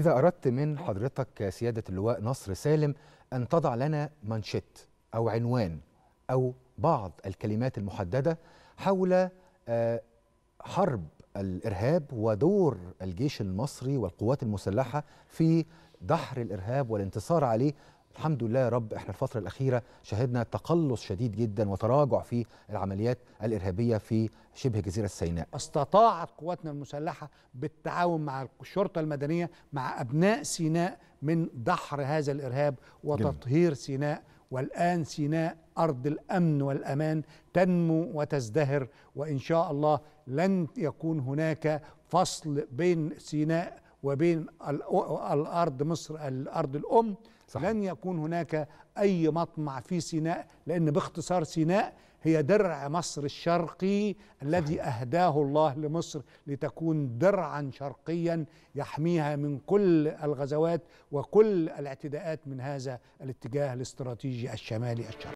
إذا أردت من حضرتك سيادة اللواء نصر سالم أن تضع لنا منشط أو عنوان أو بعض الكلمات المحددة حول آه، حرب الإرهاب ودور الجيش المصري والقوات المسلحة في دحر الإرهاب والانتصار عليه الحمد لله يا رب احنا الفترة الأخيرة شهدنا تقلص شديد جدا وتراجع في العمليات الإرهابية في شبه جزيرة سيناء استطاعت قواتنا المسلحة بالتعاون مع الشرطة المدنية مع أبناء سيناء من دحر هذا الإرهاب وتطهير جميل. سيناء والآن سيناء أرض الأمن والأمان تنمو وتزدهر وإن شاء الله لن يكون هناك فصل بين سيناء وبين الارض مصر الارض الام صح. لن يكون هناك اي مطمع في سيناء لان باختصار سيناء هي درع مصر الشرقي الذي اهداه الله لمصر لتكون درعا شرقيا يحميها من كل الغزوات وكل الاعتداءات من هذا الاتجاه الاستراتيجي الشمالي الشرقي